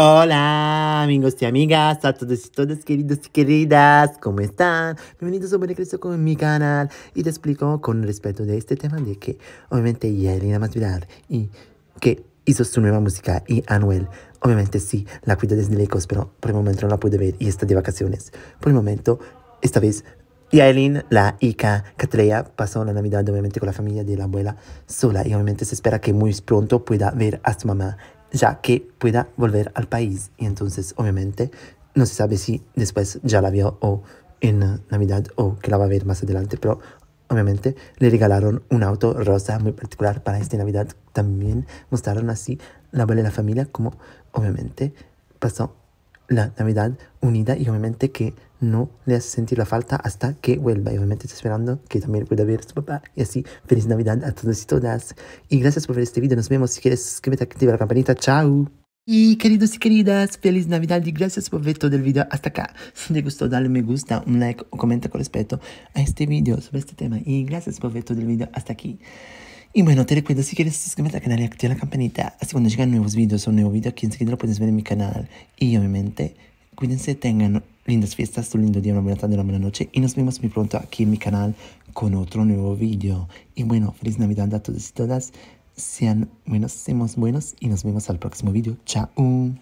Hola amigos y amigas, a todos y todas queridos y queridas, ¿cómo están? Bienvenidos a un regreso con mi canal y te explico con respecto de este tema de que obviamente Yelena Masvidal y que hizo su nueva música y Anuel, obviamente sí, la cuida desde lejos, pero por el momento no la puede ver y está de vacaciones. Por el momento, esta vez Yaelin, la hija Catreya, pasó la Navidad obviamente con la familia de la abuela sola y obviamente se espera que muy pronto pueda ver a su mamá ya que pueda volver al país. Y entonces, obviamente, no se sabe si después ya la vio o en Navidad o que la va a ver más adelante, pero obviamente le regalaron un auto rosa muy particular para esta Navidad. También mostraron así la abuela y la familia como obviamente pasó la Navidad unida y obviamente que no le hace sentir la falta hasta que vuelva. Y obviamente estoy esperando que también pueda ver su papá. Y así, feliz Navidad a todos y todas. Y gracias por ver este video. Nos vemos. Si quieres, suscríbete, activa la campanita. Chao. Y queridos y queridas, feliz Navidad y gracias por ver todo el video hasta acá. Si te gustó, dale me gusta, un like o comenta con respecto a este video sobre este tema. Y gracias por ver todo el video hasta aquí. Y bueno, te recuerdo, si quieres, suscribirte al canal y activar la campanita. Así cuando llegan nuevos videos o un nuevo video aquí enseguida lo puedes ver en mi canal. Y obviamente, cuídense, tengan lindas fiestas, un lindo día, una buena tarde, una buena noche. Y nos vemos muy pronto aquí en mi canal con otro nuevo video Y bueno, feliz Navidad a todos y todas. Sean buenos, seamos buenos y nos vemos al próximo video, Chao.